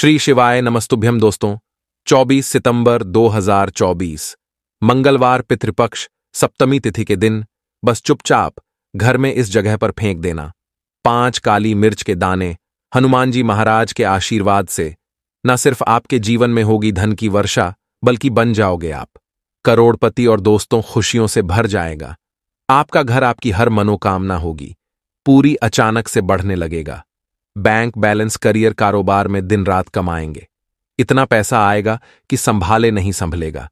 श्री शिवाय नमस्तुभ्यम दोस्तों 24 सितंबर 2024 मंगलवार पितृपक्ष सप्तमी तिथि के दिन बस चुपचाप घर में इस जगह पर फेंक देना पांच काली मिर्च के दाने हनुमान जी महाराज के आशीर्वाद से न सिर्फ आपके जीवन में होगी धन की वर्षा बल्कि बन जाओगे आप करोड़पति और दोस्तों खुशियों से भर जाएगा आपका घर आपकी हर मनोकामना होगी पूरी अचानक से बढ़ने लगेगा बैंक बैलेंस करियर कारोबार में दिन रात कमाएंगे इतना पैसा आएगा कि संभाले नहीं संभलेगा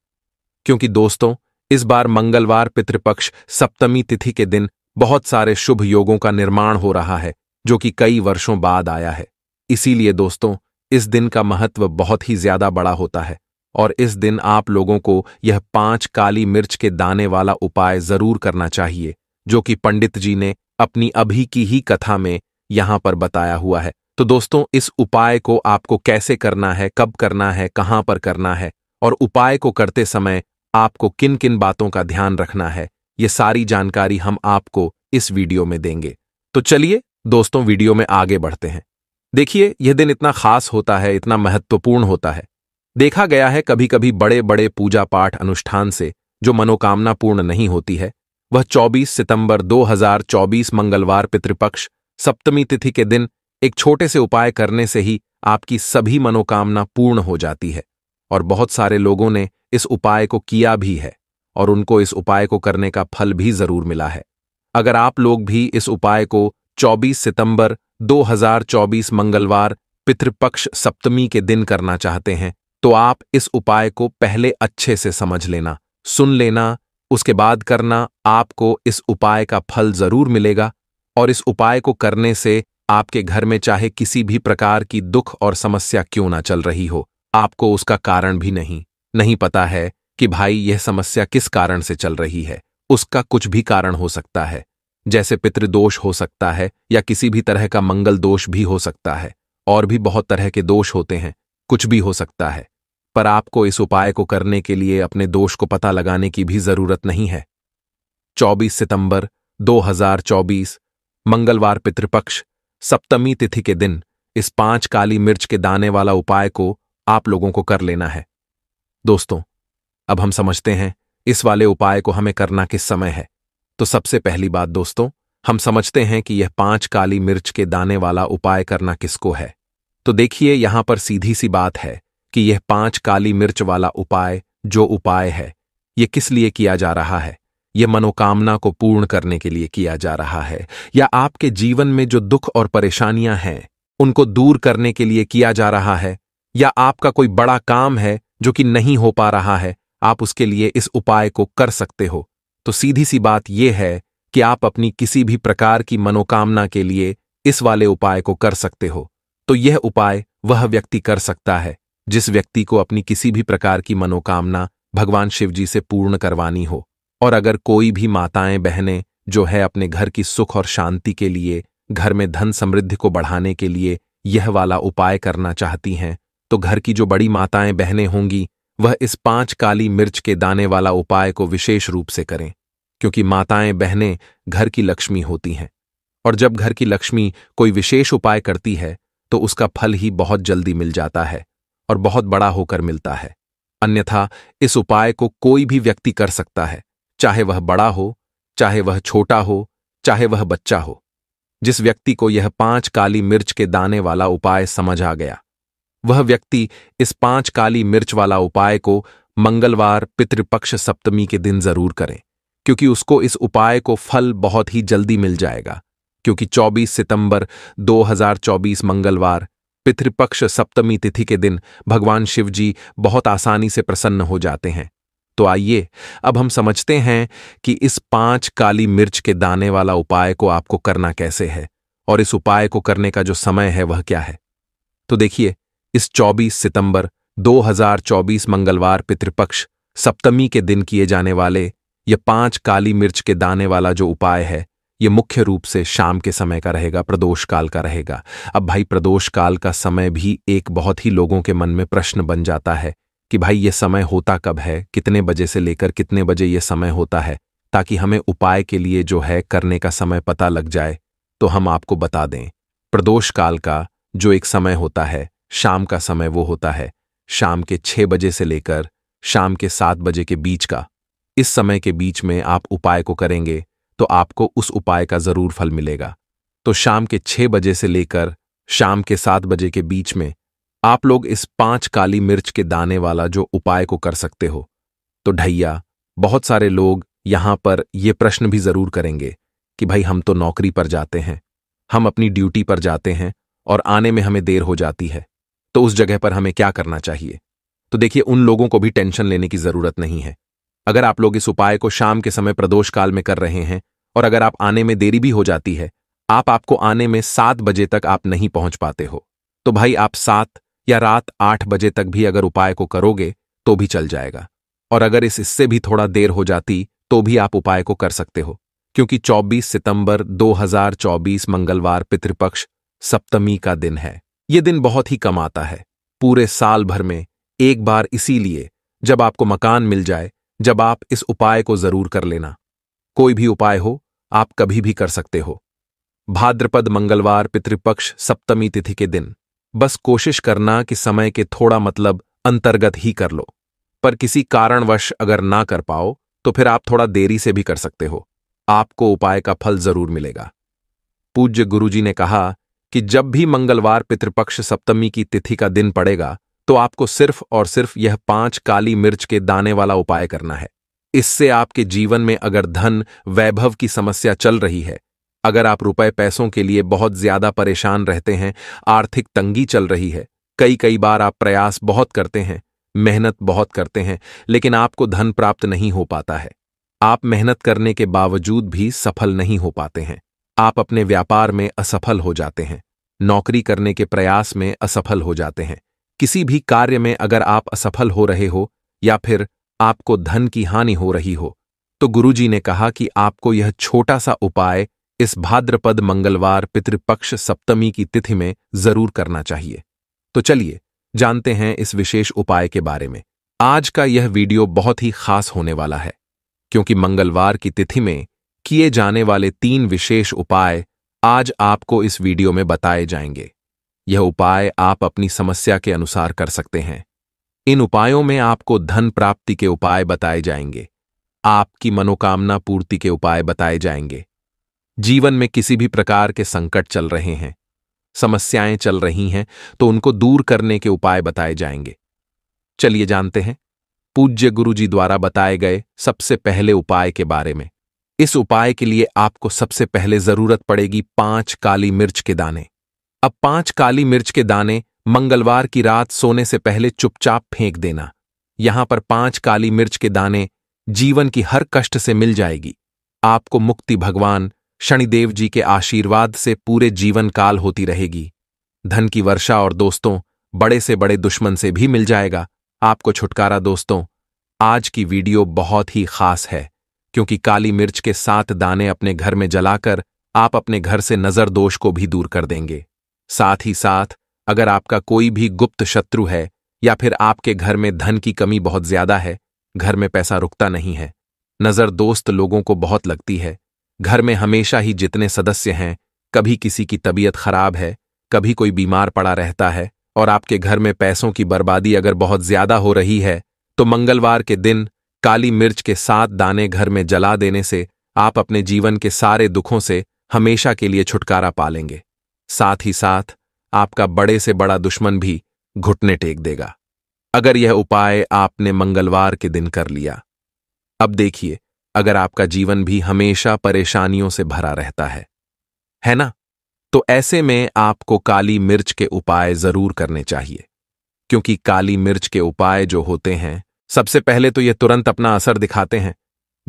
क्योंकि दोस्तों इस बार मंगलवार पितृपक्ष सप्तमी तिथि के दिन बहुत सारे शुभ योगों का निर्माण हो रहा है जो कि कई वर्षों बाद आया है इसीलिए दोस्तों इस दिन का महत्व बहुत ही ज्यादा बड़ा होता है और इस दिन आप लोगों को यह पांच काली मिर्च के दाने वाला उपाय जरूर करना चाहिए जो कि पंडित जी ने अपनी अभी की ही कथा में यहां पर बताया हुआ है तो दोस्तों इस उपाय को आपको कैसे करना है कब करना है कहां पर करना है और उपाय को करते समय आपको किन किन बातों का ध्यान रखना है ये सारी जानकारी हम आपको इस वीडियो में देंगे तो चलिए दोस्तों वीडियो में आगे बढ़ते हैं देखिए यह दिन इतना खास होता है इतना महत्वपूर्ण होता है देखा गया है कभी कभी बड़े बड़े पूजा पाठ अनुष्ठान से जो मनोकामना पूर्ण नहीं होती है वह 24 सितंबर 2024 मंगलवार पितृपक्ष सप्तमी तिथि के दिन एक छोटे से उपाय करने से ही आपकी सभी मनोकामना पूर्ण हो जाती है और बहुत सारे लोगों ने इस उपाय को किया भी है और उनको इस उपाय को करने का फल भी जरूर मिला है अगर आप लोग भी इस उपाय को 24 सितंबर 2024 मंगलवार पितृपक्ष सप्तमी के दिन करना चाहते हैं तो आप इस उपाय को पहले अच्छे से समझ लेना सुन लेना उसके बाद करना आपको इस उपाय का फल जरूर मिलेगा और इस उपाय को करने से आपके घर में चाहे किसी भी प्रकार की दुख और समस्या क्यों ना चल रही हो आपको उसका कारण भी नहीं नहीं पता है कि भाई यह समस्या किस कारण से चल रही है उसका कुछ भी कारण हो सकता है जैसे पितृदोष हो सकता है या किसी भी तरह का मंगल दोष भी हो सकता है और भी बहुत तरह के दोष होते हैं कुछ भी हो सकता है पर आपको इस उपाय को करने के लिए अपने दोष को पता लगाने की भी जरूरत नहीं है 24 सितंबर 2024 मंगलवार पितृपक्ष सप्तमी तिथि के दिन इस पांच काली मिर्च के दाने वाला उपाय को आप लोगों को कर लेना है दोस्तों अब हम समझते हैं इस वाले उपाय को हमें करना किस समय है तो सबसे पहली बात दोस्तों हम समझते हैं कि यह पांच काली मिर्च के दाने वाला उपाय करना किसको है तो देखिए यहां पर सीधी सी बात है कि यह पांच काली मिर्च वाला उपाय जो उपाय है ये किस लिए किया जा रहा है ये मनोकामना को पूर्ण करने के लिए किया जा रहा है या आपके जीवन में जो दुख और परेशानियां हैं उनको दूर करने के लिए किया जा रहा है या आपका कोई बड़ा काम है जो कि नहीं हो पा रहा है आप उसके लिए इस उपाय को कर सकते हो तो सीधी सी बात यह है कि आप अपनी किसी भी प्रकार की मनोकामना के लिए इस वाले उपाय को कर सकते हो तो यह उपाय वह व्यक्ति कर सकता है जिस व्यक्ति को अपनी किसी भी प्रकार की मनोकामना भगवान शिव जी से पूर्ण करवानी हो और अगर कोई भी माताएं बहनें जो है अपने घर की सुख और शांति के लिए घर में धन समृद्धि को बढ़ाने के लिए यह वाला उपाय करना चाहती हैं तो घर की जो बड़ी माताएं बहनें होंगी वह इस पांच काली मिर्च के दाने वाला उपाय को विशेष रूप से करें क्योंकि माताएं बहनें घर की लक्ष्मी होती हैं और जब घर की लक्ष्मी कोई विशेष उपाय करती है तो उसका फल ही बहुत जल्दी मिल जाता है और बहुत बड़ा होकर मिलता है अन्यथा इस उपाय को कोई भी व्यक्ति कर सकता है चाहे वह बड़ा हो चाहे वह छोटा हो चाहे वह बच्चा हो जिस व्यक्ति को यह पांच काली मिर्च के दाने वाला उपाय समझ आ गया वह व्यक्ति इस पांच काली मिर्च वाला उपाय को मंगलवार पितृपक्ष सप्तमी के दिन जरूर करें क्योंकि उसको इस उपाय को फल बहुत ही जल्दी मिल जाएगा क्योंकि 24 सितंबर 2024 मंगलवार पितृपक्ष सप्तमी तिथि के दिन भगवान शिव जी बहुत आसानी से प्रसन्न हो जाते हैं तो आइए अब हम समझते हैं कि इस पांच काली मिर्च के दाने वाला उपाय को आपको करना कैसे है और इस उपाय को करने का जो समय है वह क्या है तो देखिए इस 24 सितंबर 2024 मंगलवार पितृपक्ष सप्तमी के दिन किए जाने वाले यह पांच काली मिर्च के दाने वाला जो उपाय है ये मुख्य रूप से शाम के समय का रहेगा प्रदोष काल का रहेगा अब भाई प्रदोष काल का समय भी एक बहुत ही लोगों के मन में प्रश्न बन जाता है कि भाई ये समय होता कब है कितने बजे से लेकर कितने बजे ये समय होता है ताकि हमें उपाय के लिए जो है करने का समय पता लग जाए तो हम आपको बता दें प्रदोष काल का जो एक समय होता है शाम का समय वो होता है शाम के छः बजे से लेकर शाम के सात बजे के बीच का इस समय के बीच में आप उपाय को करेंगे तो आपको उस उपाय का ज़रूर फल मिलेगा तो शाम के छः बजे से लेकर शाम के सात बजे के बीच में आप लोग इस पांच काली मिर्च के दाने वाला जो उपाय को कर सकते हो तो ढैया बहुत सारे लोग यहां पर ये प्रश्न भी जरूर करेंगे कि भाई हम तो नौकरी पर जाते हैं हम अपनी ड्यूटी पर जाते हैं और आने में हमें देर हो जाती है तो उस जगह पर हमें क्या करना चाहिए तो देखिए उन लोगों को भी टेंशन लेने की जरूरत नहीं है अगर आप लोग इस उपाय को शाम के समय प्रदोष काल में कर रहे हैं और अगर आप आने में देरी भी हो जाती है आप आपको आने में सात बजे तक आप नहीं पहुंच पाते हो तो भाई आप सात या रात आठ बजे तक भी अगर उपाय को करोगे तो भी चल जाएगा और अगर इस इससे भी थोड़ा देर हो जाती तो भी आप उपाय को कर सकते हो क्योंकि 24 सितंबर 2024 मंगलवार पितृपक्ष सप्तमी का दिन है ये दिन बहुत ही कम आता है पूरे साल भर में एक बार इसीलिए जब आपको मकान मिल जाए जब आप इस उपाय को जरूर कर लेना कोई भी उपाय हो आप कभी भी कर सकते हो भाद्रपद मंगलवार पितृपक्ष सप्तमी तिथि के दिन बस कोशिश करना कि समय के थोड़ा मतलब अंतर्गत ही कर लो पर किसी कारणवश अगर ना कर पाओ तो फिर आप थोड़ा देरी से भी कर सकते हो आपको उपाय का फल जरूर मिलेगा पूज्य गुरुजी ने कहा कि जब भी मंगलवार पितृपक्ष सप्तमी की तिथि का दिन पड़ेगा तो आपको सिर्फ और सिर्फ यह पांच काली मिर्च के दाने वाला उपाय करना है इससे आपके जीवन में अगर धन वैभव की समस्या चल रही है अगर आप रुपए पैसों के लिए बहुत ज्यादा परेशान रहते हैं आर्थिक तंगी चल रही है कई कई बार आप प्रयास बहुत करते हैं मेहनत बहुत करते हैं लेकिन आपको धन प्राप्त नहीं हो पाता है आप मेहनत करने के बावजूद भी सफल नहीं हो पाते हैं आप अपने व्यापार में असफल हो जाते हैं नौकरी करने के प्रयास में असफल हो जाते हैं किसी भी कार्य में अगर आप असफल हो रहे हो या फिर आपको धन की हानि हो रही हो तो गुरुजी ने कहा कि आपको यह छोटा सा उपाय इस भाद्रपद मंगलवार पितृपक्ष सप्तमी की तिथि में जरूर करना चाहिए तो चलिए जानते हैं इस विशेष उपाय के बारे में आज का यह वीडियो बहुत ही खास होने वाला है क्योंकि मंगलवार की तिथि में किए जाने वाले तीन विशेष उपाय आज आपको इस वीडियो में बताए जाएंगे यह उपाय आप अपनी समस्या के अनुसार कर सकते हैं इन उपायों में आपको धन प्राप्ति के उपाय बताए जाएंगे आपकी मनोकामना पूर्ति के उपाय बताए जाएंगे जीवन में किसी भी प्रकार के संकट चल रहे हैं समस्याएं चल रही हैं तो उनको दूर करने के उपाय बताए जाएंगे चलिए जानते हैं पूज्य गुरु जी द्वारा बताए गए सबसे पहले उपाय के बारे में इस उपाय के लिए आपको सबसे पहले जरूरत पड़ेगी पांच काली मिर्च के दाने अब पांच काली मिर्च के दाने मंगलवार की रात सोने से पहले चुपचाप फेंक देना यहां पर पांच काली मिर्च के दाने जीवन की हर कष्ट से मिल जाएगी आपको मुक्ति भगवान शनिदेव जी के आशीर्वाद से पूरे जीवन काल होती रहेगी धन की वर्षा और दोस्तों बड़े से बड़े दुश्मन से भी मिल जाएगा आपको छुटकारा दोस्तों आज की वीडियो बहुत ही खास है क्योंकि काली मिर्च के सात दाने अपने घर में जलाकर आप अपने घर से नजर दोष को भी दूर कर देंगे साथ ही साथ अगर आपका कोई भी गुप्त शत्रु है या फिर आपके घर में धन की कमी बहुत ज्यादा है घर में पैसा रुकता नहीं है नजर दोस्त लोगों को बहुत लगती है घर में हमेशा ही जितने सदस्य हैं कभी किसी की तबीयत खराब है कभी कोई बीमार पड़ा रहता है और आपके घर में पैसों की बर्बादी अगर बहुत ज्यादा हो रही है तो मंगलवार के दिन काली मिर्च के सात दाने घर में जला देने से आप अपने जीवन के सारे दुखों से हमेशा के लिए छुटकारा पा लेंगे साथ ही साथ आपका बड़े से बड़ा दुश्मन भी घुटने टेक देगा अगर यह उपाय आपने मंगलवार के दिन कर लिया अब देखिए अगर आपका जीवन भी हमेशा परेशानियों से भरा रहता है है ना तो ऐसे में आपको काली मिर्च के उपाय जरूर करने चाहिए क्योंकि काली मिर्च के उपाय जो होते हैं सबसे पहले तो ये तुरंत अपना असर दिखाते हैं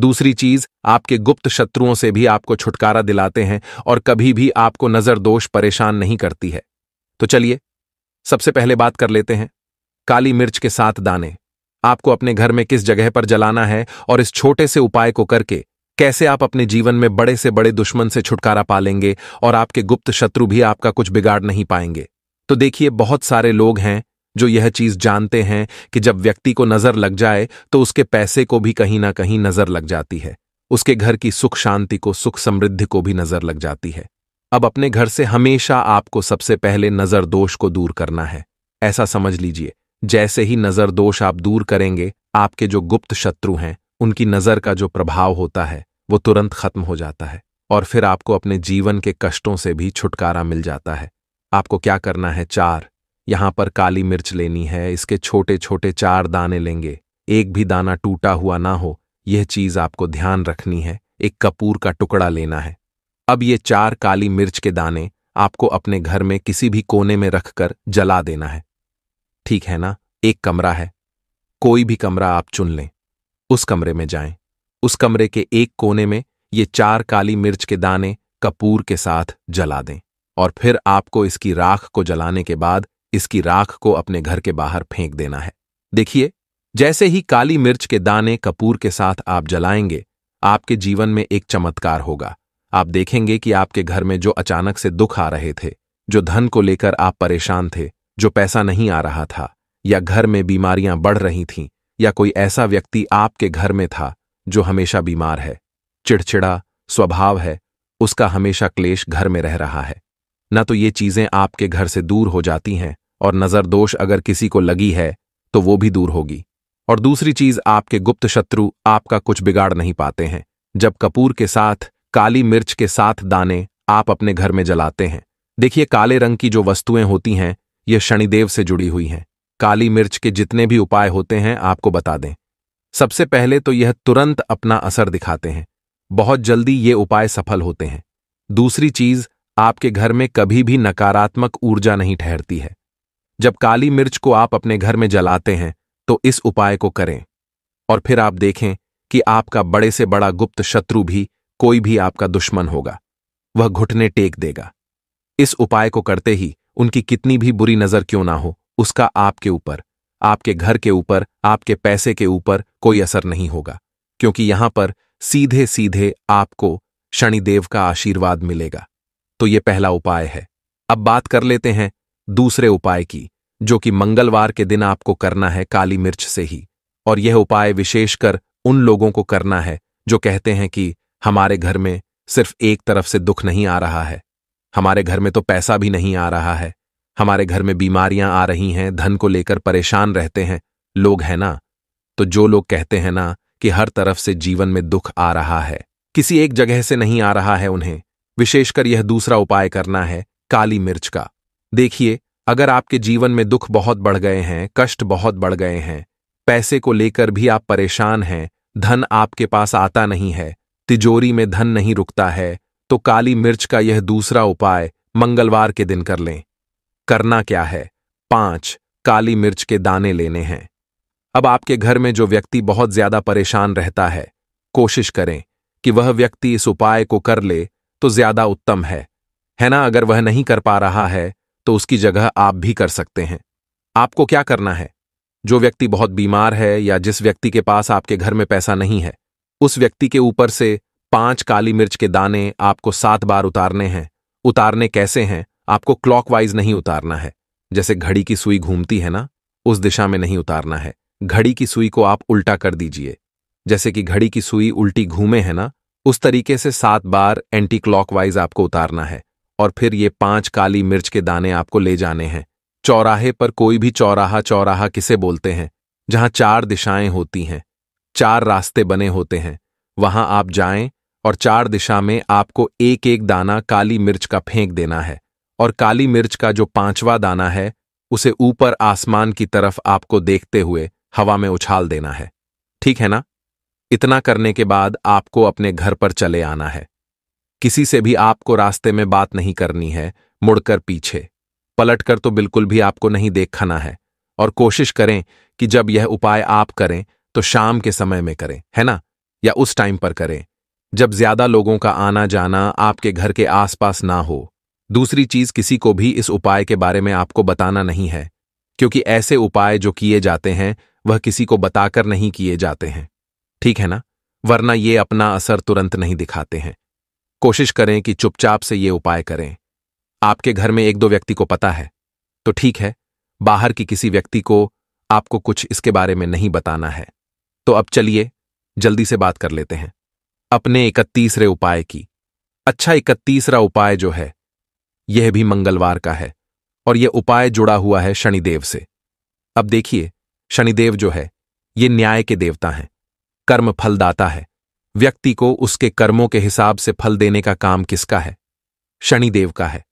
दूसरी चीज आपके गुप्त शत्रुओं से भी आपको छुटकारा दिलाते हैं और कभी भी आपको नजर दोष परेशान नहीं करती है तो चलिए सबसे पहले बात कर लेते हैं काली मिर्च के साथ दाने आपको अपने घर में किस जगह पर जलाना है और इस छोटे से उपाय को करके कैसे आप अपने जीवन में बड़े से बड़े दुश्मन से छुटकारा पा लेंगे और आपके गुप्त शत्रु भी आपका कुछ बिगाड़ नहीं पाएंगे तो देखिए बहुत सारे लोग हैं जो यह चीज जानते हैं कि जब व्यक्ति को नजर लग जाए तो उसके पैसे को भी कहीं ना कहीं नजर लग जाती है उसके घर की सुख शांति को सुख समृद्धि को भी नजर लग जाती है अब अपने घर से हमेशा आपको सबसे पहले नजर दोष को दूर करना है ऐसा समझ लीजिए जैसे ही नजर दोष आप दूर करेंगे आपके जो गुप्त शत्रु हैं उनकी नजर का जो प्रभाव होता है वो तुरंत खत्म हो जाता है और फिर आपको अपने जीवन के कष्टों से भी छुटकारा मिल जाता है आपको क्या करना है चार यहां पर काली मिर्च लेनी है इसके छोटे छोटे चार दाने लेंगे एक भी दाना टूटा हुआ ना हो यह चीज आपको ध्यान रखनी है एक कपूर का टुकड़ा लेना है अब ये चार काली मिर्च के दाने आपको अपने घर में किसी भी कोने में रखकर जला देना है ठीक है ना एक कमरा है कोई भी कमरा आप चुन लें उस कमरे में जाएं। उस कमरे के एक कोने में ये चार काली मिर्च के दाने कपूर के साथ जला दें और फिर आपको इसकी राख को जलाने के बाद इसकी राख को अपने घर के बाहर फेंक देना है देखिए जैसे ही काली मिर्च के दाने कपूर के साथ आप जलाएंगे आपके जीवन में एक चमत्कार होगा आप देखेंगे कि आपके घर में जो अचानक से दुख आ रहे थे जो धन को लेकर आप परेशान थे जो पैसा नहीं आ रहा था या घर में बीमारियां बढ़ रही थीं या कोई ऐसा व्यक्ति आपके घर में था जो हमेशा बीमार है चिड़चिड़ा स्वभाव है उसका हमेशा क्लेश घर में रह रहा है न तो ये चीजें आपके घर से दूर हो जाती हैं और दोष अगर किसी को लगी है तो वो भी दूर होगी और दूसरी चीज आपके गुप्त शत्रु आपका कुछ बिगाड़ नहीं पाते हैं जब कपूर के साथ काली मिर्च के साथ दाने आप अपने घर में जलाते हैं देखिए काले रंग की जो वस्तुएं होती हैं यह शनिदेव से जुड़ी हुई हैं काली मिर्च के जितने भी उपाय होते हैं आपको बता दें सबसे पहले तो यह तुरंत अपना असर दिखाते हैं बहुत जल्दी ये उपाय सफल होते हैं दूसरी चीज आपके घर में कभी भी नकारात्मक ऊर्जा नहीं ठहरती है जब काली मिर्च को आप अपने घर में जलाते हैं तो इस उपाय को करें और फिर आप देखें कि आपका बड़े से बड़ा गुप्त शत्रु भी कोई भी आपका दुश्मन होगा वह घुटने टेक देगा इस उपाय को करते ही उनकी कितनी भी बुरी नज़र क्यों ना हो उसका आपके ऊपर आपके घर के ऊपर आपके पैसे के ऊपर कोई असर नहीं होगा क्योंकि यहां पर सीधे सीधे आपको शनिदेव का आशीर्वाद मिलेगा तो ये पहला उपाय है अब बात कर लेते हैं दूसरे उपाय की जो कि मंगलवार के दिन आपको करना है काली मिर्च से ही और यह उपाय विशेषकर उन लोगों को करना है जो कहते हैं कि हमारे घर में सिर्फ एक तरफ से दुख नहीं आ रहा है हमारे घर में तो पैसा भी नहीं आ रहा है हमारे घर में बीमारियां आ रही हैं धन को लेकर परेशान रहते हैं लोग हैं ना तो जो लोग कहते हैं ना कि हर तरफ से जीवन में दुख आ रहा है किसी एक जगह से नहीं आ रहा है उन्हें विशेषकर यह दूसरा उपाय करना है काली मिर्च का देखिए अगर आपके जीवन में दुख बहुत बढ़ गए हैं कष्ट बहुत बढ़ गए हैं पैसे को लेकर भी आप परेशान हैं धन आपके पास आता नहीं है तिजोरी में धन नहीं रुकता है तो काली मिर्च का यह दूसरा उपाय मंगलवार के दिन कर लें करना क्या है पांच काली मिर्च के दाने लेने हैं अब आपके घर में जो व्यक्ति बहुत ज्यादा परेशान रहता है कोशिश करें कि वह व्यक्ति इस उपाय को कर ले तो ज्यादा उत्तम है है ना अगर वह नहीं कर पा रहा है तो उसकी जगह आप भी कर सकते हैं आपको क्या करना है जो व्यक्ति बहुत बीमार है या जिस व्यक्ति के पास आपके घर में पैसा नहीं है उस व्यक्ति के ऊपर से पांच काली मिर्च के दाने आपको सात बार उतारने हैं उतारने कैसे हैं आपको क्लॉकवाइज नहीं उतारना है जैसे घड़ी की सुई घूमती है ना उस दिशा में नहीं उतारना है घड़ी की सुई को आप उल्टा कर दीजिए जैसे कि घड़ी की सुई उल्टी घूमे है ना उस तरीके से सात बार एंटी क्लॉकवाइज आपको उतारना है और फिर ये पांच काली मिर्च के दाने आपको ले जाने हैं चौराहे पर कोई भी चौराहा चौराहा किसे बोलते हैं जहां चार दिशाएं होती हैं चार रास्ते बने होते हैं वहां आप जाएं और चार दिशा में आपको एक एक दाना काली मिर्च का फेंक देना है और काली मिर्च का जो पांचवा दाना है उसे ऊपर आसमान की तरफ आपको देखते हुए हवा में उछाल देना है ठीक है ना इतना करने के बाद आपको अपने घर पर चले आना है किसी से भी आपको रास्ते में बात नहीं करनी है मुड़कर पीछे पलटकर तो बिल्कुल भी आपको नहीं देखना है और कोशिश करें कि जब यह उपाय आप करें तो शाम के समय में करें है ना या उस टाइम पर करें जब ज्यादा लोगों का आना जाना आपके घर के आसपास ना हो दूसरी चीज किसी को भी इस उपाय के बारे में आपको बताना नहीं है क्योंकि ऐसे उपाय जो किए जाते हैं वह किसी को बताकर नहीं किए जाते हैं ठीक है ना वरना ये अपना असर तुरंत नहीं दिखाते हैं कोशिश करें कि चुपचाप से ये उपाय करें आपके घर में एक दो व्यक्ति को पता है तो ठीक है बाहर की किसी व्यक्ति को आपको कुछ इसके बारे में नहीं बताना है तो अब चलिए जल्दी से बात कर लेते हैं अपने इकतीसरे उपाय की अच्छा इकतीसरा उपाय जो है यह भी मंगलवार का है और यह उपाय जुड़ा हुआ है शनिदेव से अब देखिए शनिदेव जो है ये न्याय के देवता हैं कर्म फलदाता है व्यक्ति को उसके कर्मों के हिसाब से फल देने का काम किसका है शनिदेव का है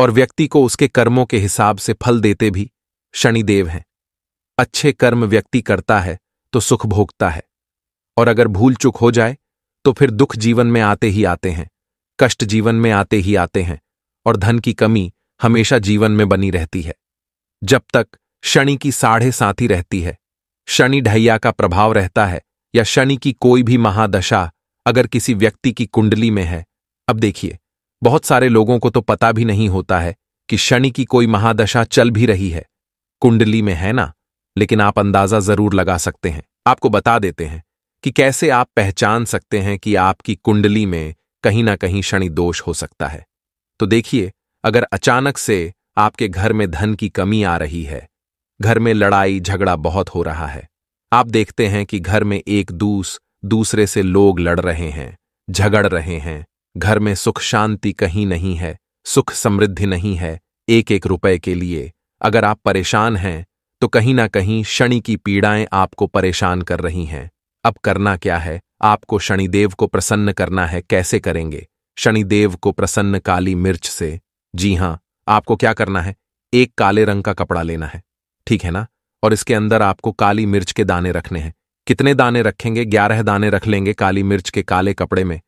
और व्यक्ति को उसके कर्मों के हिसाब से फल देते भी शनिदेव हैं अच्छे कर्म व्यक्ति करता है तो सुख भोगता है और अगर भूल चुक हो जाए तो फिर दुख जीवन में आते ही आते हैं कष्ट जीवन में आते ही आते हैं और धन की कमी हमेशा जीवन में बनी रहती है जब तक शनि की साढ़े साथी रहती है शनि ढैया का प्रभाव रहता है या शनि की कोई भी महादशा अगर किसी व्यक्ति की कुंडली में है अब देखिए बहुत सारे लोगों को तो पता भी नहीं होता है कि शनि की कोई महादशा चल भी रही है कुंडली में है ना लेकिन आप अंदाजा जरूर लगा सकते हैं आपको बता देते हैं कि कैसे आप पहचान सकते हैं कि आपकी कुंडली में कहीं ना कहीं शनि दोष हो सकता है तो देखिए अगर अचानक से आपके घर में धन की कमी आ रही है घर में लड़ाई झगड़ा बहुत हो रहा है आप देखते हैं कि घर में एक दूस दूसरे से लोग लड़ रहे हैं झगड़ रहे हैं घर में सुख शांति कहीं नहीं है सुख समृद्धि नहीं है एक एक रुपए के लिए अगर आप परेशान हैं तो कहीं ना कहीं शनि की पीड़ाएं आपको परेशान कर रही हैं अब करना क्या है आपको शनिदेव को प्रसन्न करना है कैसे करेंगे शनिदेव को प्रसन्न काली मिर्च से जी हां आपको क्या करना है एक काले रंग का कपड़ा लेना है ठीक है ना और इसके अंदर आपको काली मिर्च के दाने रखने हैं कितने दाने रखेंगे ग्यारह दाने रख लेंगे काली मिर्च के काले कपड़े में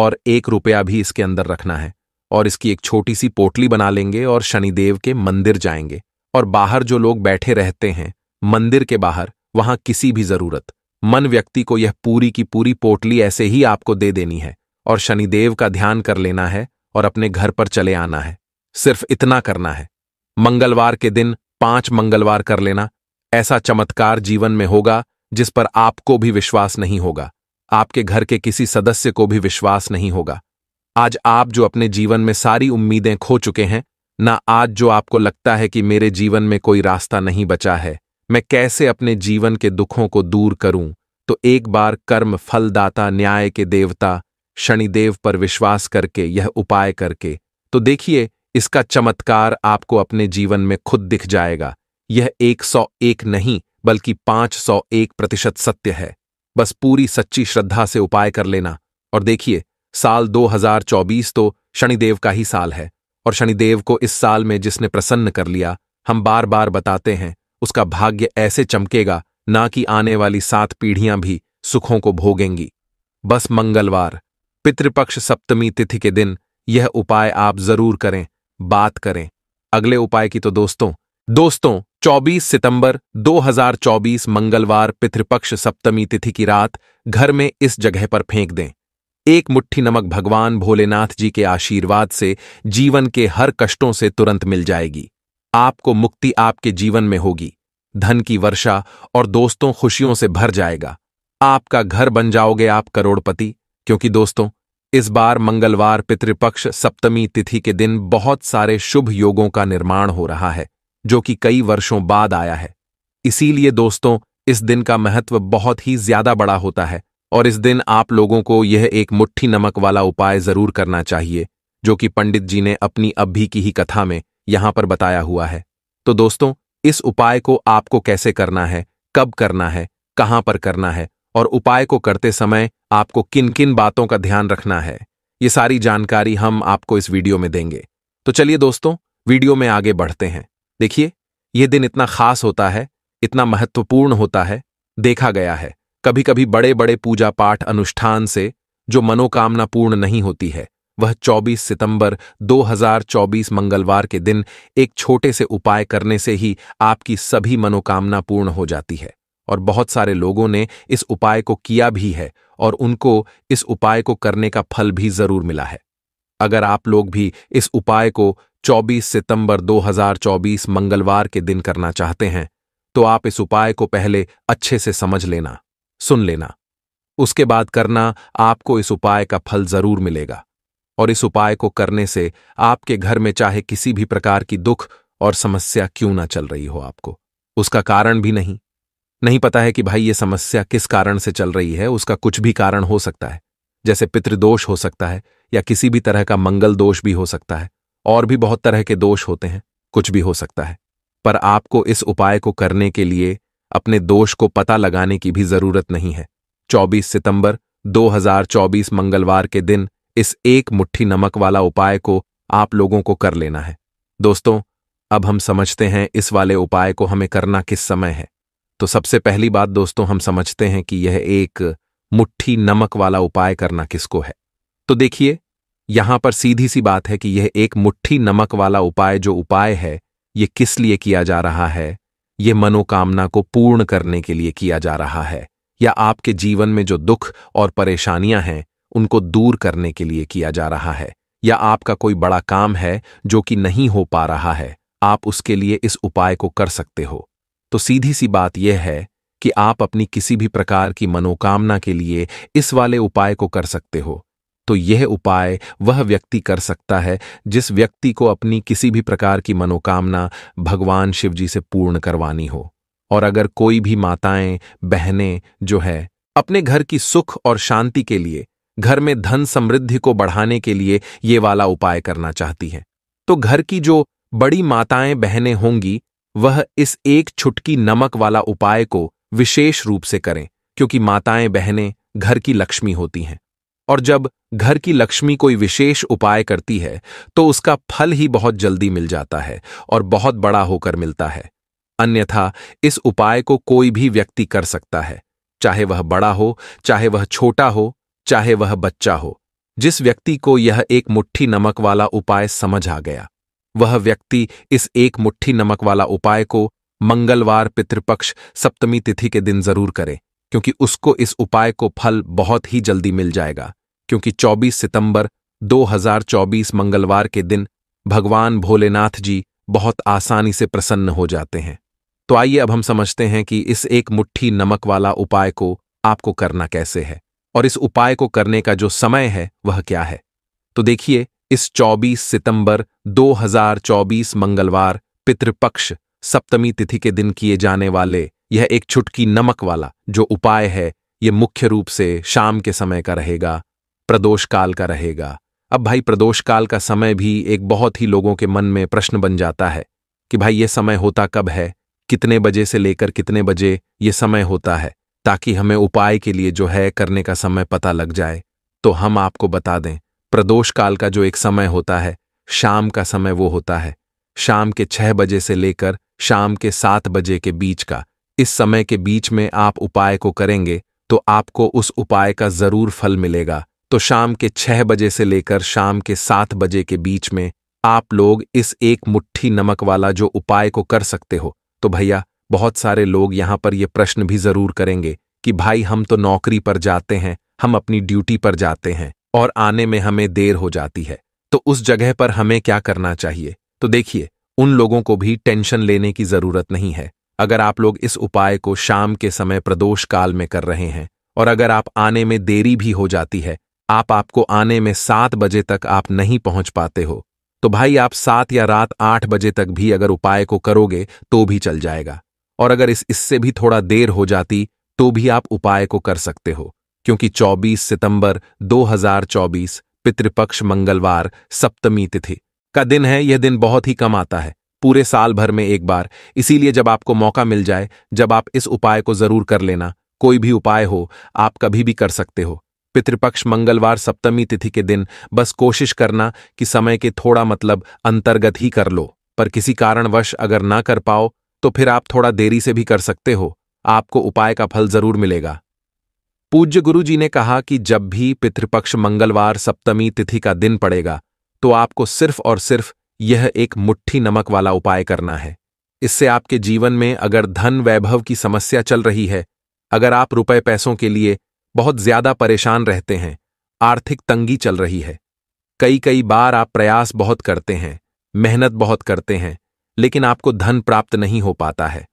और एक रुपया भी इसके अंदर रखना है और इसकी एक छोटी सी पोटली बना लेंगे और शनिदेव के मंदिर जाएंगे और बाहर जो लोग बैठे रहते हैं मंदिर के बाहर वहां किसी भी जरूरत मन व्यक्ति को यह पूरी की पूरी पोटली ऐसे ही आपको दे देनी है और शनिदेव का ध्यान कर लेना है और अपने घर पर चले आना है सिर्फ इतना करना है मंगलवार के दिन पांच मंगलवार कर लेना ऐसा चमत्कार जीवन में होगा जिस पर आपको भी विश्वास नहीं होगा आपके घर के किसी सदस्य को भी विश्वास नहीं होगा आज आप जो अपने जीवन में सारी उम्मीदें खो चुके हैं ना आज जो आपको लगता है कि मेरे जीवन में कोई रास्ता नहीं बचा है मैं कैसे अपने जीवन के दुखों को दूर करूं तो एक बार कर्म फलदाता न्याय के देवता शनिदेव पर विश्वास करके यह उपाय करके तो देखिए इसका चमत्कार आपको अपने जीवन में खुद दिख जाएगा यह 101 नहीं बल्कि 501 प्रतिशत सत्य है बस पूरी सच्ची श्रद्धा से उपाय कर लेना और देखिए साल 2024 तो शनिदेव का ही साल है और शनिदेव को इस साल में जिसने प्रसन्न कर लिया हम बार बार बताते हैं उसका भाग्य ऐसे चमकेगा ना कि आने वाली सात पीढ़ियां भी सुखों को भोगेंगी बस मंगलवार पितृपक्ष सप्तमी तिथि के दिन यह उपाय आप जरूर करें बात करें अगले उपाय की तो दोस्तों दोस्तों 24 सितंबर 2024 मंगलवार पितृपक्ष सप्तमी तिथि की रात घर में इस जगह पर फेंक दें एक मुट्ठी नमक भगवान भोलेनाथ जी के आशीर्वाद से जीवन के हर कष्टों से तुरंत मिल जाएगी आपको मुक्ति आपके जीवन में होगी धन की वर्षा और दोस्तों खुशियों से भर जाएगा आपका घर बन जाओगे आप करोड़पति क्योंकि दोस्तों इस बार मंगलवार पितृपक्ष सप्तमी तिथि के दिन बहुत सारे शुभ योगों का निर्माण हो रहा है जो कि कई वर्षों बाद आया है इसीलिए दोस्तों इस दिन का महत्व बहुत ही ज्यादा बड़ा होता है और इस दिन आप लोगों को यह एक मुट्ठी नमक वाला उपाय जरूर करना चाहिए जो कि पंडित जी ने अपनी अभी की ही कथा में यहां पर बताया हुआ है तो दोस्तों इस उपाय को आपको कैसे करना है कब करना है कहां पर करना है और उपाय को करते समय आपको किन किन बातों का ध्यान रखना है ये सारी जानकारी हम आपको इस वीडियो में देंगे तो चलिए दोस्तों वीडियो में आगे बढ़ते हैं देखिए यह दिन इतना खास होता है इतना महत्वपूर्ण होता है देखा गया है कभी कभी बड़े बड़े पूजा पाठ अनुष्ठान से जो मनोकामना पूर्ण नहीं होती है वह 24 सितंबर 2024 मंगलवार के दिन एक छोटे से उपाय करने से ही आपकी सभी मनोकामना पूर्ण हो जाती है और बहुत सारे लोगों ने इस उपाय को किया भी है और उनको इस उपाय को करने का फल भी जरूर मिला है अगर आप लोग भी इस उपाय को 24 सितंबर 2024 मंगलवार के दिन करना चाहते हैं तो आप इस उपाय को पहले अच्छे से समझ लेना सुन लेना उसके बाद करना आपको इस उपाय का फल जरूर मिलेगा और इस उपाय को करने से आपके घर में चाहे किसी भी प्रकार की दुख और समस्या क्यों ना चल रही हो आपको उसका कारण भी नहीं नहीं पता है कि भाई ये समस्या किस कारण से चल रही है उसका कुछ भी कारण हो सकता है जैसे पितृदोष हो सकता है या किसी भी तरह का मंगल दोष भी हो सकता है और भी बहुत तरह के दोष होते हैं कुछ भी हो सकता है पर आपको इस उपाय को करने के लिए अपने दोष को पता लगाने की भी जरूरत नहीं है 24 सितंबर 2024 मंगलवार के दिन इस एक मुट्ठी नमक वाला उपाय को आप लोगों को कर लेना है दोस्तों अब हम समझते हैं इस वाले उपाय को हमें करना किस समय है तो सबसे पहली बात दोस्तों हम समझते हैं कि यह एक मुट्ठी नमक वाला उपाय करना किसको है तो देखिए यहां पर सीधी सी बात है कि यह एक मुट्ठी नमक वाला उपाय जो उपाय है यह किस लिए किया जा रहा है यह मनोकामना को पूर्ण करने के लिए किया जा रहा है या आपके जीवन में जो दुख और परेशानियां हैं उनको दूर करने के लिए किया जा रहा है या आपका कोई बड़ा काम है जो कि नहीं हो पा रहा है आप उसके लिए इस उपाय को कर सकते हो तो सीधी सी बात यह है कि आप अपनी किसी भी प्रकार की मनोकामना के लिए इस वाले उपाय को कर सकते हो तो यह उपाय वह व्यक्ति कर सकता है जिस व्यक्ति को अपनी किसी भी प्रकार की मनोकामना भगवान शिवजी से पूर्ण करवानी हो और अगर कोई भी माताएं बहनें जो है अपने घर की सुख और शांति के लिए घर में धन समृद्धि को बढ़ाने के लिए ये वाला उपाय करना चाहती है तो घर की जो बड़ी माताएं बहनें होंगी वह इस एक छुटकी नमक वाला उपाय को विशेष रूप से करें क्योंकि माताएं बहनें घर की लक्ष्मी होती हैं और जब घर की लक्ष्मी कोई विशेष उपाय करती है तो उसका फल ही बहुत जल्दी मिल जाता है और बहुत बड़ा होकर मिलता है अन्यथा इस उपाय को कोई भी व्यक्ति कर सकता है चाहे वह बड़ा हो चाहे वह छोटा हो चाहे वह बच्चा हो जिस व्यक्ति को यह एक मुट्ठी नमक वाला उपाय समझ आ गया वह व्यक्ति इस एक मुट्ठी नमक वाला उपाय को मंगलवार पितृपक्ष सप्तमी तिथि के दिन जरूर करें क्योंकि उसको इस उपाय को फल बहुत ही जल्दी मिल जाएगा क्योंकि 24 सितंबर 2024 मंगलवार के दिन भगवान भोलेनाथ जी बहुत आसानी से प्रसन्न हो जाते हैं तो आइए अब हम समझते हैं कि इस एक मुट्ठी नमक वाला उपाय को आपको करना कैसे है और इस उपाय को करने का जो समय है वह क्या है तो देखिए इस 24 सितंबर 2024 मंगलवार पितृपक्ष सप्तमी तिथि के दिन किए जाने वाले यह एक छुटकी नमक वाला जो उपाय है यह मुख्य रूप से शाम के समय का रहेगा प्रदोष काल का रहेगा अब भाई प्रदोष काल का समय भी एक बहुत ही लोगों के मन में प्रश्न बन जाता है कि भाई यह समय होता कब है कितने बजे से लेकर कितने बजे यह समय होता है ताकि हमें उपाय के लिए जो है करने का समय पता लग जाए तो हम आपको बता दें प्रदोष काल का जो एक समय होता है शाम का समय वो होता है शाम के छह बजे से लेकर शाम के सात बजे के बीच का इस समय के बीच में आप उपाय को करेंगे तो आपको उस उपाय का जरूर फल मिलेगा तो शाम के छह बजे से लेकर शाम के सात बजे के बीच में आप लोग इस एक मुट्ठी नमक वाला जो उपाय को कर सकते हो तो भैया बहुत सारे लोग यहाँ पर यह प्रश्न भी जरूर करेंगे कि भाई हम तो नौकरी पर जाते हैं हम अपनी ड्यूटी पर जाते हैं और आने में हमें देर हो जाती है तो उस जगह पर हमें क्या करना चाहिए तो देखिए उन लोगों को भी टेंशन लेने की जरूरत नहीं है अगर आप लोग इस उपाय को शाम के समय प्रदोष काल में कर रहे हैं और अगर आप आने में देरी भी हो जाती है आप आपको आने में सात बजे तक आप नहीं पहुंच पाते हो तो भाई आप सात या रात आठ बजे तक भी अगर उपाय को करोगे तो भी चल जाएगा और अगर इस इससे भी थोड़ा देर हो जाती तो भी आप उपाय को कर सकते हो क्योंकि 24 सितंबर 2024 पितृपक्ष मंगलवार सप्तमी तिथि का दिन है यह दिन बहुत ही कम आता है पूरे साल भर में एक बार इसीलिए जब आपको मौका मिल जाए जब आप इस उपाय को जरूर कर लेना कोई भी उपाय हो आप कभी भी कर सकते हो पितृपक्ष मंगलवार सप्तमी तिथि के दिन बस कोशिश करना कि समय के थोड़ा मतलब अंतर्गत ही कर लो पर किसी कारणवश अगर ना कर पाओ तो फिर आप थोड़ा देरी से भी कर सकते हो आपको उपाय का फल जरूर मिलेगा पूज्य गुरु जी ने कहा कि जब भी पितृपक्ष मंगलवार सप्तमी तिथि का दिन पड़ेगा तो आपको सिर्फ और सिर्फ यह एक मुट्ठी नमक वाला उपाय करना है इससे आपके जीवन में अगर धन वैभव की समस्या चल रही है अगर आप रुपए पैसों के लिए बहुत ज्यादा परेशान रहते हैं आर्थिक तंगी चल रही है कई कई बार आप प्रयास बहुत करते हैं मेहनत बहुत करते हैं लेकिन आपको धन प्राप्त नहीं हो पाता है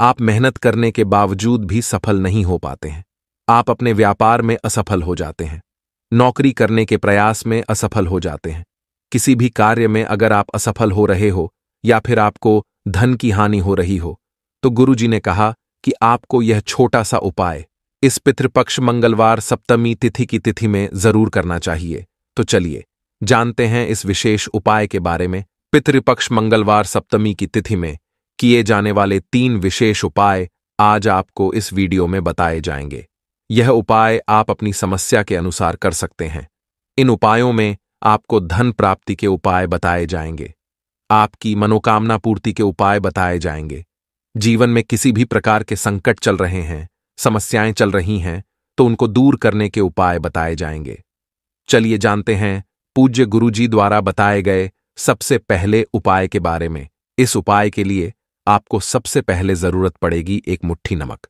आप मेहनत करने के बावजूद भी सफल नहीं हो पाते हैं आप अपने व्यापार में असफल हो जाते हैं नौकरी करने के प्रयास में असफल हो जाते हैं किसी भी कार्य में अगर आप असफल हो रहे हो या फिर आपको धन की हानि हो रही हो तो गुरुजी ने कहा कि आपको यह छोटा सा उपाय इस पितृपक्ष मंगलवार सप्तमी तिथि की तिथि में जरूर करना चाहिए तो चलिए जानते हैं इस विशेष उपाय के बारे में पितृपक्ष मंगलवार सप्तमी की तिथि में किए जाने वाले तीन विशेष उपाय आज आपको इस वीडियो में बताए जाएंगे यह उपाय आप अपनी समस्या के अनुसार कर सकते हैं इन उपायों में आपको धन प्राप्ति के उपाय बताए जाएंगे आपकी मनोकामना पूर्ति के उपाय बताए जाएंगे जीवन में किसी भी प्रकार के संकट चल रहे हैं समस्याएं चल रही हैं तो उनको दूर करने के उपाय बताए जाएंगे चलिए जानते हैं पूज्य गुरुजी द्वारा बताए गए सबसे पहले उपाय के बारे में इस उपाय के लिए आपको सबसे पहले जरूरत पड़ेगी एक मुट्ठी नमक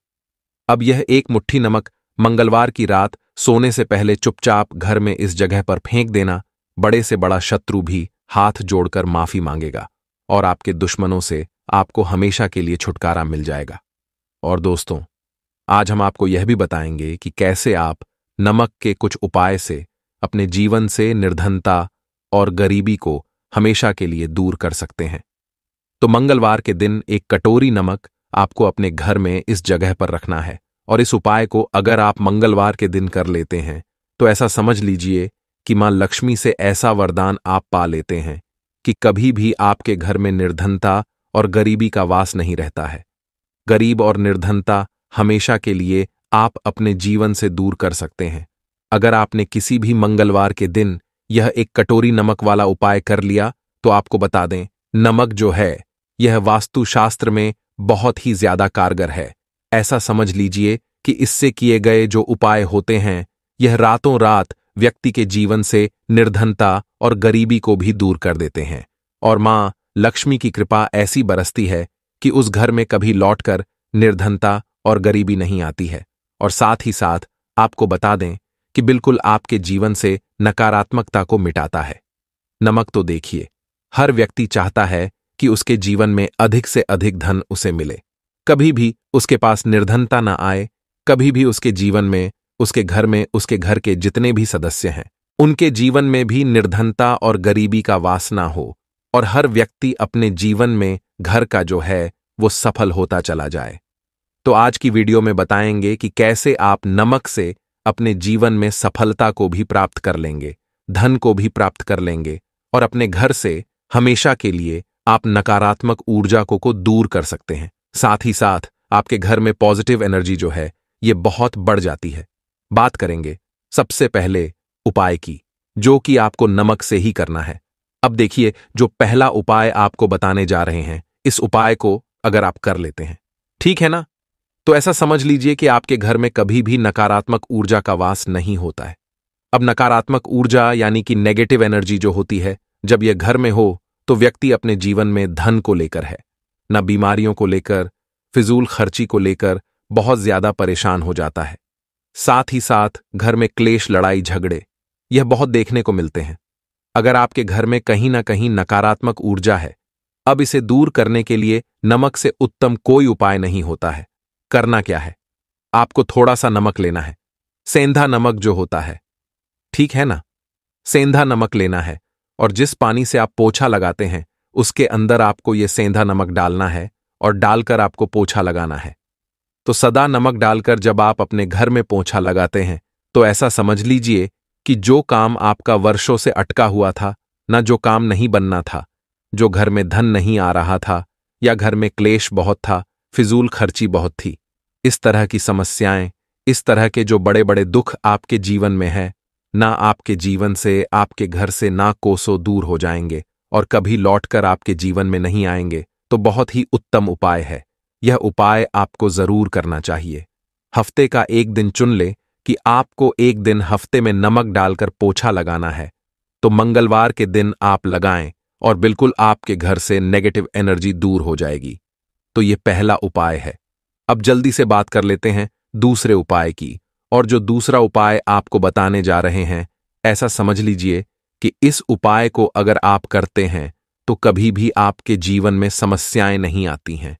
अब यह एक मुट्ठी नमक मंगलवार की रात सोने से पहले चुपचाप घर में इस जगह पर फेंक देना बड़े से बड़ा शत्रु भी हाथ जोड़कर माफी मांगेगा और आपके दुश्मनों से आपको हमेशा के लिए छुटकारा मिल जाएगा और दोस्तों आज हम आपको यह भी बताएंगे कि कैसे आप नमक के कुछ उपाय से अपने जीवन से निर्धनता और गरीबी को हमेशा के लिए दूर कर सकते हैं तो मंगलवार के दिन एक कटोरी नमक आपको अपने घर में इस जगह पर रखना है और इस उपाय को अगर आप मंगलवार के दिन कर लेते हैं तो ऐसा समझ लीजिए कि मां लक्ष्मी से ऐसा वरदान आप पा लेते हैं कि कभी भी आपके घर में निर्धनता और गरीबी का वास नहीं रहता है गरीब और निर्धनता हमेशा के लिए आप अपने जीवन से दूर कर सकते हैं अगर आपने किसी भी मंगलवार के दिन यह एक कटोरी नमक वाला उपाय कर लिया तो आपको बता दें नमक जो है यह वास्तुशास्त्र में बहुत ही ज्यादा कारगर है ऐसा समझ लीजिए कि इससे किए गए जो उपाय होते हैं यह रातों रात व्यक्ति के जीवन से निर्धनता और गरीबी को भी दूर कर देते हैं और मां लक्ष्मी की कृपा ऐसी बरसती है कि उस घर में कभी लौटकर निर्धनता और गरीबी नहीं आती है और साथ ही साथ आपको बता दें कि बिल्कुल आपके जीवन से नकारात्मकता को मिटाता है नमक तो देखिए हर व्यक्ति चाहता है कि उसके जीवन में अधिक से अधिक धन उसे मिले कभी भी उसके पास निर्धनता ना आए कभी भी उसके जीवन में उसके घर में उसके घर के जितने भी सदस्य हैं उनके जीवन में भी निर्धनता और गरीबी का वासना हो और हर व्यक्ति अपने जीवन में घर का जो है वो सफल होता चला जाए तो आज की वीडियो में बताएंगे कि कैसे आप नमक से अपने जीवन में सफलता को भी प्राप्त कर लेंगे धन को भी प्राप्त कर लेंगे और अपने घर से हमेशा के लिए आप नकारात्मक ऊर्जा को को दूर कर सकते हैं साथ ही साथ आपके घर में पॉजिटिव एनर्जी जो है ये बहुत बढ़ जाती है बात करेंगे सबसे पहले उपाय की जो कि आपको नमक से ही करना है अब देखिए जो पहला उपाय आपको बताने जा रहे हैं इस उपाय को अगर आप कर लेते हैं ठीक है ना तो ऐसा समझ लीजिए कि आपके घर में कभी भी नकारात्मक ऊर्जा का वास नहीं होता है अब नकारात्मक ऊर्जा यानी कि नेगेटिव एनर्जी जो होती है जब यह घर में हो तो व्यक्ति अपने जीवन में धन को लेकर है न बीमारियों को लेकर फिजूल खर्ची को लेकर बहुत ज्यादा परेशान हो जाता है साथ ही साथ घर में क्लेश लड़ाई झगड़े यह बहुत देखने को मिलते हैं अगर आपके घर में कहीं ना कहीं नकारात्मक ऊर्जा है अब इसे दूर करने के लिए नमक से उत्तम कोई उपाय नहीं होता है करना क्या है आपको थोड़ा सा नमक लेना है सेंधा नमक जो होता है ठीक है ना सेंधा नमक लेना है और जिस पानी से आप पोछा लगाते हैं उसके अंदर आपको ये सेंधा नमक डालना है और डालकर आपको पोछा लगाना है तो सदा नमक डालकर जब आप अपने घर में पोछा लगाते हैं तो ऐसा समझ लीजिए कि जो काम आपका वर्षों से अटका हुआ था ना जो काम नहीं बनना था जो घर में धन नहीं आ रहा था या घर में क्लेश बहुत था फिजूल खर्ची बहुत थी इस तरह की समस्याएं इस तरह के जो बड़े बड़े दुख आपके जीवन में है ना आपके जीवन से आपके घर से ना कोसों दूर हो जाएंगे और कभी लौटकर आपके जीवन में नहीं आएंगे तो बहुत ही उत्तम उपाय है यह उपाय आपको जरूर करना चाहिए हफ्ते का एक दिन चुन ले कि आपको एक दिन हफ्ते में नमक डालकर पोछा लगाना है तो मंगलवार के दिन आप लगाएं और बिल्कुल आपके घर से नेगेटिव एनर्जी दूर हो जाएगी तो ये पहला उपाय है अब जल्दी से बात कर लेते हैं दूसरे उपाय की और जो दूसरा उपाय आपको बताने जा रहे हैं ऐसा समझ लीजिए कि इस उपाय को अगर आप करते हैं तो कभी भी आपके जीवन में समस्याएं नहीं आती हैं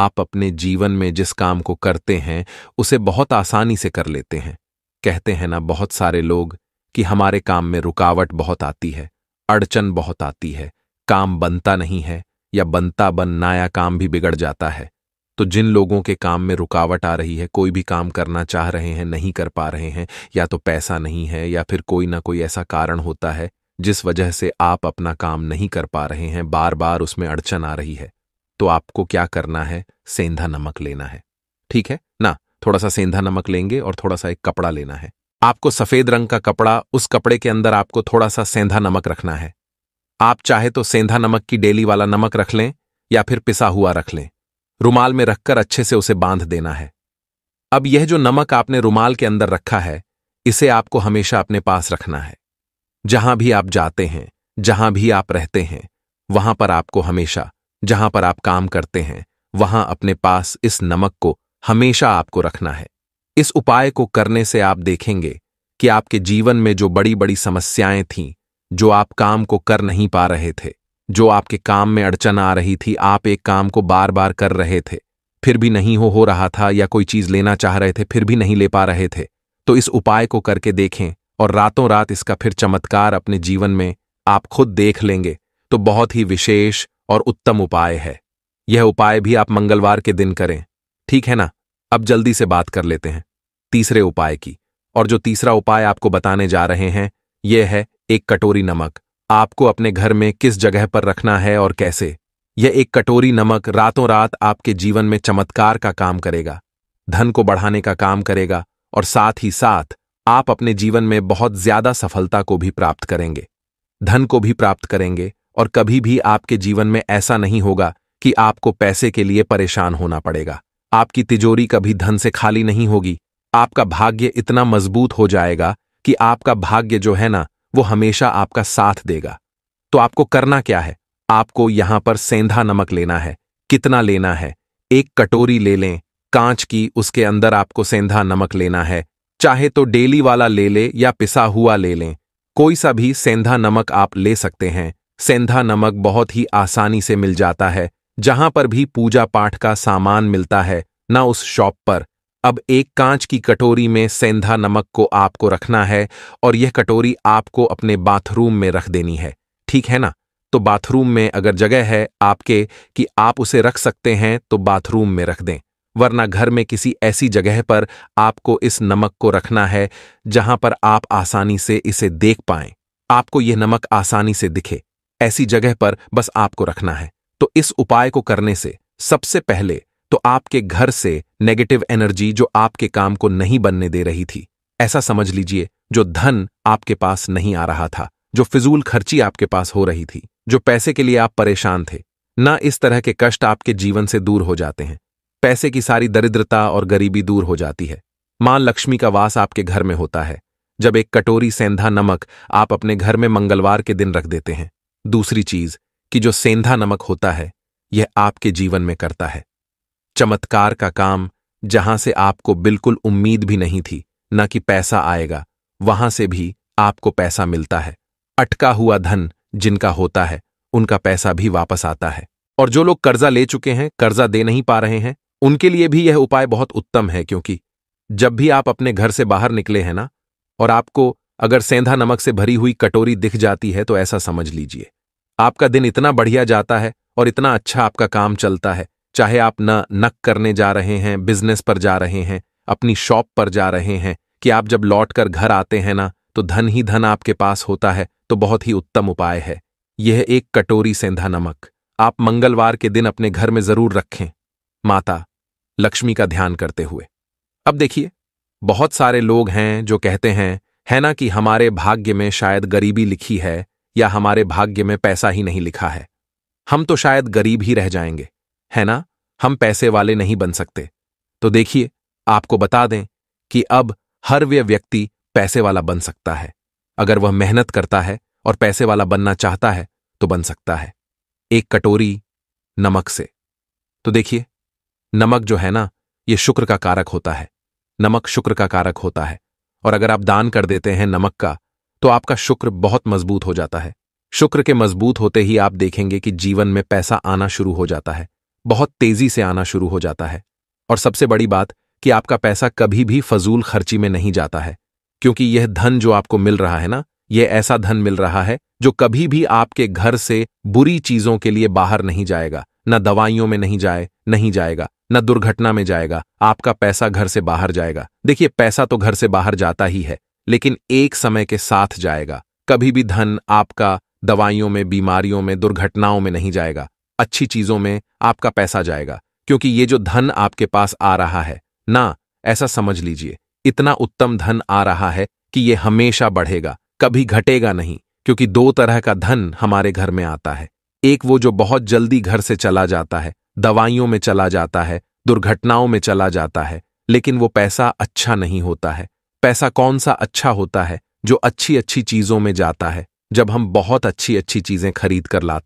आप अपने जीवन में जिस काम को करते हैं उसे बहुत आसानी से कर लेते हैं कहते हैं ना बहुत सारे लोग कि हमारे काम में रुकावट बहुत आती है अड़चन बहुत आती है काम बनता नहीं है या बनता बन नाया काम भी बिगड़ जाता है तो जिन लोगों के काम में रुकावट आ रही है कोई भी काम करना चाह रहे हैं नहीं कर पा रहे हैं या तो पैसा नहीं है या फिर कोई ना कोई ऐसा कारण होता है जिस वजह से आप अपना काम नहीं कर पा रहे हैं बार बार उसमें अड़चन आ रही है तो आपको क्या करना है सेंधा नमक लेना है ठीक है ना थोड़ा सा सेंधा नमक लेंगे और थोड़ा सा एक कपड़ा लेना है आपको सफेद रंग का कपड़ा उस कपड़े के अंदर आपको थोड़ा सा सेंधा नमक रखना है आप चाहे तो सेंधा नमक की डेली वाला नमक रख लें या फिर पिसा हुआ रख लें रुमाल में रखकर अच्छे से उसे बांध देना है अब यह जो नमक आपने रुमाल के अंदर रखा है इसे आपको हमेशा अपने पास रखना है जहां भी आप जाते हैं जहां भी आप रहते हैं वहां पर आपको हमेशा जहां पर आप काम करते हैं वहां अपने पास इस नमक को हमेशा आपको रखना है इस उपाय को करने से आप देखेंगे कि आपके जीवन में जो बड़ी बड़ी समस्याएं थीं जो आप काम को कर नहीं पा रहे थे जो आपके काम में अड़चन आ रही थी आप एक काम को बार बार कर रहे थे फिर भी नहीं हो हो रहा था या कोई चीज लेना चाह रहे थे फिर भी नहीं ले पा रहे थे तो इस उपाय को करके देखें और रातों रात इसका फिर चमत्कार अपने जीवन में आप खुद देख लेंगे तो बहुत ही विशेष और उत्तम उपाय है यह उपाय भी आप मंगलवार के दिन करें ठीक है ना अब जल्दी से बात कर लेते हैं तीसरे उपाय की और जो तीसरा उपाय आपको बताने जा रहे हैं यह है एक कटोरी नमक आपको अपने घर में किस जगह पर रखना है और कैसे यह एक कटोरी नमक रातों रात आपके जीवन में चमत्कार का काम करेगा धन को बढ़ाने का काम करेगा और साथ ही साथ आप अपने जीवन में बहुत ज्यादा सफलता को भी प्राप्त करेंगे धन को भी प्राप्त करेंगे और कभी भी आपके जीवन में ऐसा नहीं होगा कि आपको पैसे के लिए परेशान होना पड़ेगा आपकी तिजोरी कभी धन से खाली नहीं होगी आपका भाग्य इतना मजबूत हो जाएगा कि आपका भाग्य जो है ना वो हमेशा आपका साथ देगा तो आपको करना क्या है आपको यहां पर सेंधा नमक लेना है कितना लेना है एक कटोरी ले लें कांच की उसके अंदर आपको सेंधा नमक लेना है चाहे तो डेली वाला ले ले या पिसा हुआ ले लें कोई सा भी सेंधा नमक आप ले सकते हैं सेंधा नमक बहुत ही आसानी से मिल जाता है जहां पर भी पूजा पाठ का सामान मिलता है ना उस शॉप पर अब एक कांच की कटोरी में सेंधा नमक को आपको रखना है और यह कटोरी आपको अपने बाथरूम में रख देनी है ठीक है ना तो बाथरूम में अगर जगह है आपके कि आप उसे रख सकते हैं तो बाथरूम में रख दें वरना घर में किसी ऐसी जगह पर आपको इस नमक को रखना है जहां पर आप आसानी से इसे देख पाएं आपको यह नमक आसानी से दिखे ऐसी जगह पर बस आपको रखना है तो इस उपाय को करने से सबसे पहले तो आपके घर से नेगेटिव एनर्जी जो आपके काम को नहीं बनने दे रही थी ऐसा समझ लीजिए जो धन आपके पास नहीं आ रहा था जो फिजूल खर्ची आपके पास हो रही थी जो पैसे के लिए आप परेशान थे ना इस तरह के कष्ट आपके जीवन से दूर हो जाते हैं पैसे की सारी दरिद्रता और गरीबी दूर हो जाती है मां लक्ष्मी का वास आपके घर में होता है जब एक कटोरी सेंधा नमक आप अपने घर में मंगलवार के दिन रख देते हैं दूसरी चीज कि जो सेंधा नमक होता है यह आपके जीवन में करता है चमत्कार का काम जहां से आपको बिल्कुल उम्मीद भी नहीं थी न कि पैसा आएगा वहां से भी आपको पैसा मिलता है अटका हुआ धन जिनका होता है उनका पैसा भी वापस आता है और जो लोग कर्जा ले चुके हैं कर्जा दे नहीं पा रहे हैं उनके लिए भी यह उपाय बहुत उत्तम है क्योंकि जब भी आप अपने घर से बाहर निकले हैं ना और आपको अगर सेंधा नमक से भरी हुई कटोरी दिख जाती है तो ऐसा समझ लीजिए आपका दिन इतना बढ़िया जाता है और इतना अच्छा आपका काम चलता है चाहे आप न नक करने जा रहे हैं बिजनेस पर जा रहे हैं अपनी शॉप पर जा रहे हैं कि आप जब लौट कर घर आते हैं ना तो धन ही धन आपके पास होता है तो बहुत ही उत्तम उपाय है यह एक कटोरी सेंधा नमक आप मंगलवार के दिन अपने घर में जरूर रखें माता लक्ष्मी का ध्यान करते हुए अब देखिए बहुत सारे लोग हैं जो कहते हैं है ना कि हमारे भाग्य में शायद गरीबी लिखी है या हमारे भाग्य में पैसा ही नहीं लिखा है हम तो शायद गरीब ही रह जाएंगे है ना हम पैसे वाले नहीं बन सकते तो देखिए आपको बता दें कि अब हर वे व्यक्ति पैसे वाला बन सकता है अगर वह मेहनत करता है और पैसे वाला बनना चाहता है तो बन सकता है एक कटोरी नमक से तो देखिए नमक जो है ना ये शुक्र का कारक होता है नमक शुक्र का कारक होता है और अगर आप दान कर देते हैं नमक का तो आपका शुक्र बहुत मजबूत हो जाता है शुक्र के मजबूत होते ही आप देखेंगे कि जीवन में पैसा आना शुरू हो जाता है बहुत तेजी से आना शुरू हो जाता है और सबसे बड़ी बात कि आपका पैसा कभी भी फजूल खर्ची में नहीं जाता है क्योंकि यह धन जो आपको मिल रहा है ना यह ऐसा धन मिल रहा है जो कभी भी आपके घर से बुरी चीजों के लिए बाहर नहीं जाएगा न दवाइयों में नहीं जाए नहीं जाएगा न दुर्घटना में जाएगा आपका पैसा घर से बाहर जाएगा देखिए पैसा तो घर से बाहर जाता ही है लेकिन एक समय के साथ जाएगा कभी भी धन आपका दवाइयों में बीमारियों में दुर्घटनाओं में नहीं जाएगा अच्छी चीजों में आपका पैसा जाएगा क्योंकि ये जो धन आपके पास आ रहा है ना ऐसा समझ लीजिए इतना उत्तम धन आ रहा है कि ये हमेशा बढ़ेगा कभी घटेगा नहीं क्योंकि दो तरह का धन हमारे घर में आता है एक वो जो बहुत जल्दी घर से चला जाता है दवाइयों में चला जाता है दुर्घटनाओं में चला जाता है लेकिन वो पैसा अच्छा नहीं होता है पैसा कौन सा अच्छा होता है जो अच्छी अच्छी चीजों में जाता है जब हम बहुत अच्छी अच्छी चीजें खरीद कर लाते